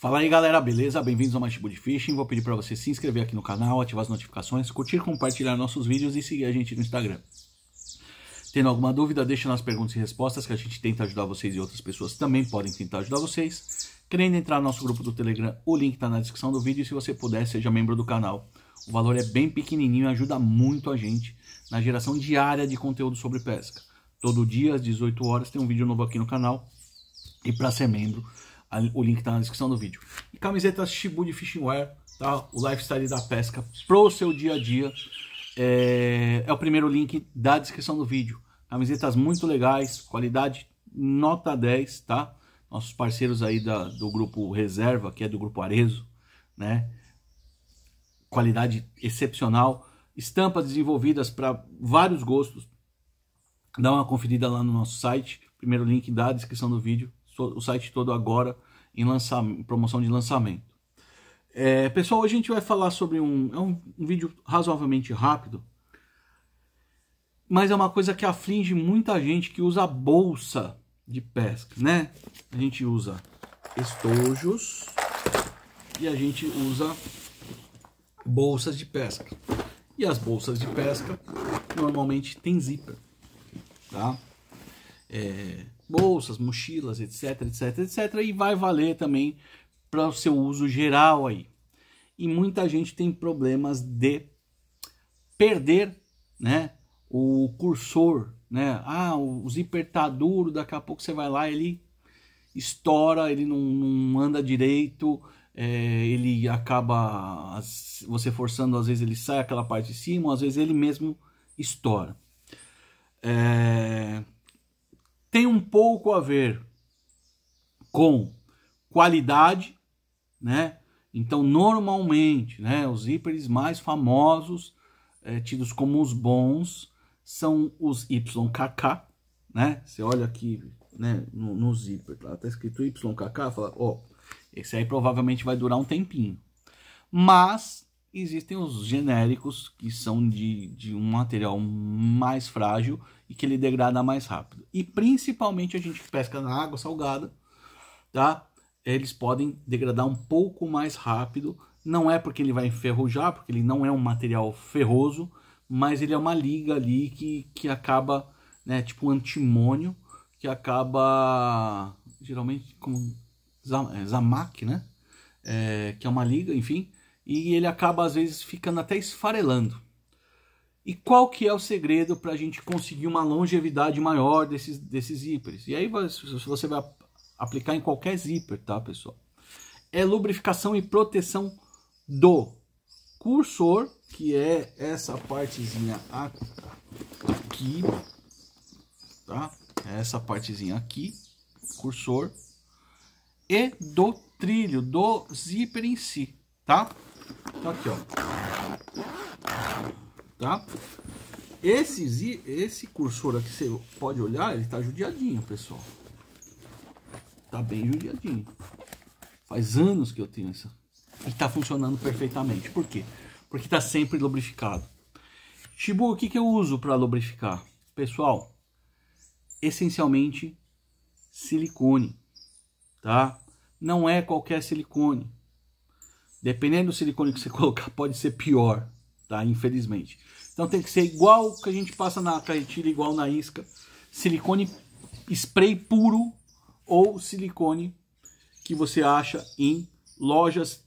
Fala aí galera, beleza? Bem-vindos ao mais de Fishing. Vou pedir para você se inscrever aqui no canal, ativar as notificações, curtir, compartilhar nossos vídeos e seguir a gente no Instagram. Tendo alguma dúvida, deixa nas perguntas e respostas que a gente tenta ajudar vocês e outras pessoas também podem tentar ajudar vocês. Querendo entrar no nosso grupo do Telegram, o link está na descrição do vídeo e se você puder, seja membro do canal. O valor é bem pequenininho e ajuda muito a gente na geração diária de conteúdo sobre pesca. Todo dia às 18 horas tem um vídeo novo aqui no canal. E para ser membro, o link está na descrição do vídeo. E camisetas Shibu de Fishing Wear, tá? o lifestyle da pesca pro seu dia a dia. É, é o primeiro link da descrição do vídeo. Camisetas muito legais, qualidade nota 10, tá? Nossos parceiros aí da, do grupo Reserva, que é do grupo Arezo, né? Qualidade excepcional, estampas desenvolvidas para vários gostos. Dá uma conferida lá no nosso site, primeiro link da descrição do vídeo o site todo agora em lançamento, promoção de lançamento. É, pessoal, hoje a gente vai falar sobre um, é um, um vídeo razoavelmente rápido, mas é uma coisa que aflige muita gente que usa bolsa de pesca, né? A gente usa estojos e a gente usa bolsas de pesca. E as bolsas de pesca normalmente tem zíper, tá? É, bolsas, mochilas, etc, etc, etc, e vai valer também para o seu uso geral aí. E muita gente tem problemas de perder, né, o cursor, né? Ah, o zíper tá duro, daqui a pouco você vai lá, ele estoura, ele não, não anda direito, é, ele acaba você forçando, às vezes ele sai aquela parte de cima, às vezes ele mesmo estoura. É, tem um pouco a ver com qualidade, né? Então, normalmente, né, os hipers mais famosos, é, tidos como os bons, são os YKK, né? Você olha aqui, né, no, no zíper, lá tá escrito YKK, fala, ó, oh, esse aí provavelmente vai durar um tempinho. Mas existem os genéricos, que são de, de um material mais frágil, e que ele degrada mais rápido. E principalmente a gente que pesca na água salgada, tá? Eles podem degradar um pouco mais rápido. Não é porque ele vai enferrujar, porque ele não é um material ferroso, mas ele é uma liga ali que, que acaba, né, tipo um antimônio, que acaba geralmente como é, zamac, né? É, que é uma liga, enfim, e ele acaba às vezes ficando até esfarelando. E qual que é o segredo para a gente conseguir uma longevidade maior desses, desses zíperes? E aí você vai aplicar em qualquer zíper, tá, pessoal? É lubrificação e proteção do cursor, que é essa partezinha aqui, tá? É essa partezinha aqui, cursor, e do trilho, do zíper em si, tá? Então aqui, ó tá? Esse, esse cursor aqui, você pode olhar, ele tá judiadinho, pessoal. Tá bem judiadinho. Faz anos que eu tenho essa. E tá funcionando perfeitamente. Por quê? Porque tá sempre lubrificado. Shibu, o que, que eu uso para lubrificar? Pessoal, essencialmente silicone, tá? Não é qualquer silicone. Dependendo do silicone que você colocar, pode ser pior, tá? Infelizmente. Então tem que ser igual que a gente passa na carretilha, igual na isca. Silicone spray puro ou silicone que você acha em lojas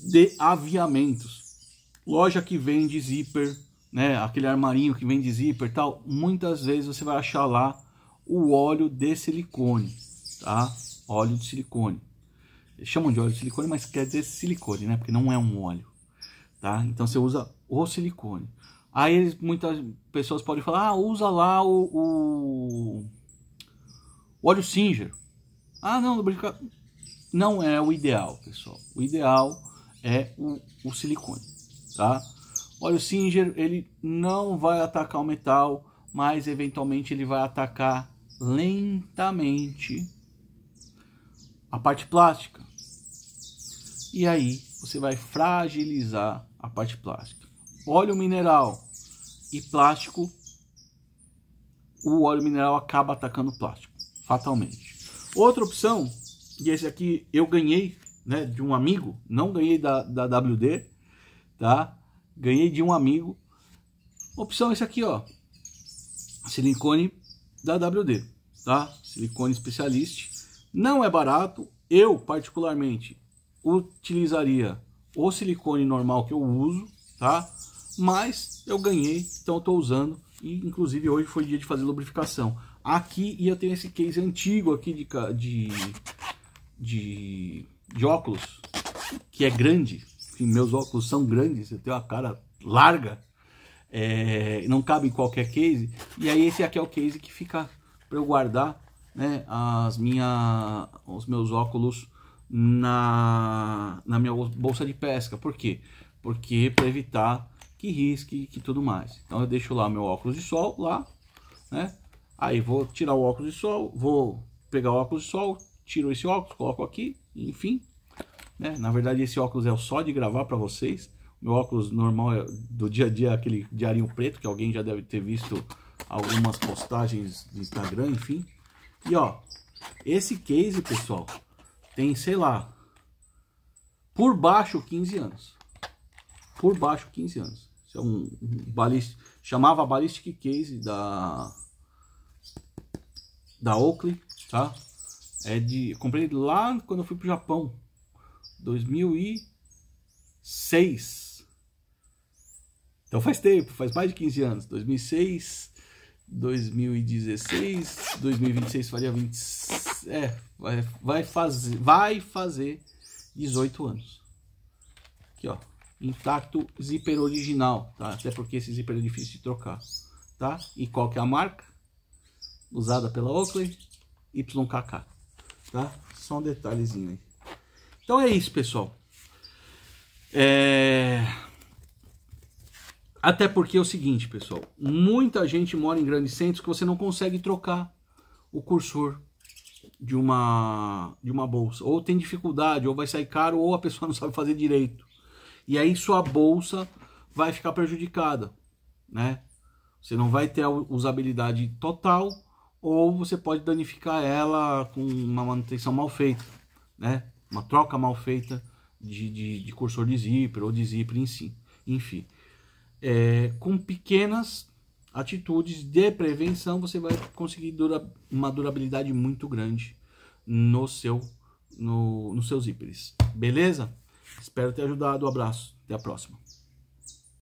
de aviamentos. Loja que vende zíper, né? Aquele armarinho que vende zíper tal. Muitas vezes você vai achar lá o óleo de silicone, tá? Óleo de silicone. Eles chamam de óleo de silicone, mas quer dizer silicone, né? Porque não é um óleo. Tá? Então você usa o silicone. Aí muitas pessoas podem falar, ah, usa lá o, o, o óleo Singer. Ah, não, Não é o ideal, pessoal. O ideal é o, o silicone, tá? O óleo Singer, ele não vai atacar o metal, mas eventualmente ele vai atacar lentamente a parte plástica. E aí você vai fragilizar a parte plástica. Óleo mineral e plástico, o óleo mineral acaba atacando o plástico, fatalmente. Outra opção, e esse aqui eu ganhei né, de um amigo, não ganhei da, da WD, tá? Ganhei de um amigo. Opção esse aqui, ó, silicone da WD, tá? Silicone especialista. Não é barato, eu particularmente utilizaria o silicone normal que eu uso, tá? Mas eu ganhei, então eu tô usando. E inclusive hoje foi dia de fazer lubrificação. Aqui, e eu tenho esse case antigo aqui de, de, de, de óculos, que é grande. meus óculos são grandes, eu tenho a cara larga. É, não cabe em qualquer case. E aí esse aqui é o case que fica para eu guardar né, as minha, os meus óculos na, na minha bolsa de pesca. Por quê? Porque para evitar que risque e tudo mais. Então eu deixo lá meu óculos de sol lá, né? Aí vou tirar o óculos de sol, vou pegar o óculos de sol, tiro esse óculos, coloco aqui, enfim. Né? Na verdade esse óculos é só de gravar para vocês. Meu óculos normal é do dia a dia aquele diarinho preto que alguém já deve ter visto algumas postagens do Instagram, enfim. E ó, esse case, pessoal, tem, sei lá, por baixo 15 anos. Por baixo 15 anos. Isso é um, um balist, chamava ballistic case da da Oakley, tá? É de comprei lá quando eu fui pro Japão, 2006. Então faz tempo, faz mais de 15 anos, 2006, 2016, 2026 faria 26 é, vai, vai, fazer, vai fazer 18 anos. Aqui, ó. Intacto zíper original, tá? Até porque esse zíper é difícil de trocar, tá? E qual que é a marca? Usada pela Oakley, YKK, tá? Só um detalhezinho aí. Então é isso, pessoal. É... Até porque é o seguinte, pessoal. Muita gente mora em grandes centros que você não consegue trocar o cursor de uma de uma bolsa, ou tem dificuldade, ou vai sair caro, ou a pessoa não sabe fazer direito. E aí sua bolsa vai ficar prejudicada, né? Você não vai ter a usabilidade total ou você pode danificar ela com uma manutenção mal feita, né? Uma troca mal feita de, de, de cursor de zíper ou de zíper em si. Enfim, é, com pequenas atitudes de prevenção, você vai conseguir dura, uma durabilidade muito grande no seu, no, nos seus zíperes. Beleza? Espero ter ajudado. Um abraço. Até a próxima.